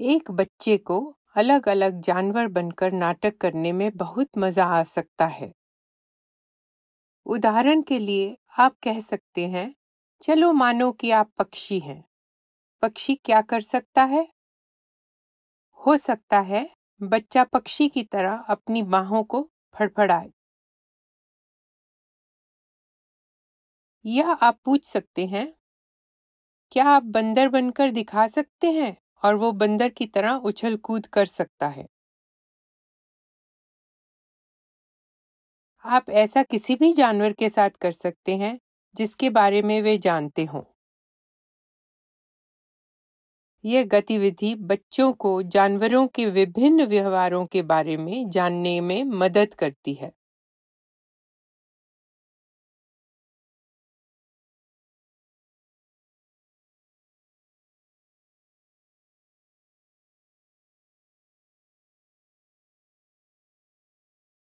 एक बच्चे को अलग अलग जानवर बनकर नाटक करने में बहुत मज़ा आ सकता है उदाहरण के लिए आप कह सकते हैं चलो मानो कि आप पक्षी हैं पक्षी क्या कर सकता है हो सकता है बच्चा पक्षी की तरह अपनी बाहों को फड़फड़ाए या आप पूछ सकते हैं क्या आप बंदर बनकर दिखा सकते हैं और वो बंदर की तरह उछल कूद कर सकता है आप ऐसा किसी भी जानवर के साथ कर सकते हैं जिसके बारे में वे जानते हों यह गतिविधि बच्चों को जानवरों के विभिन्न व्यवहारों के बारे में जानने में मदद करती है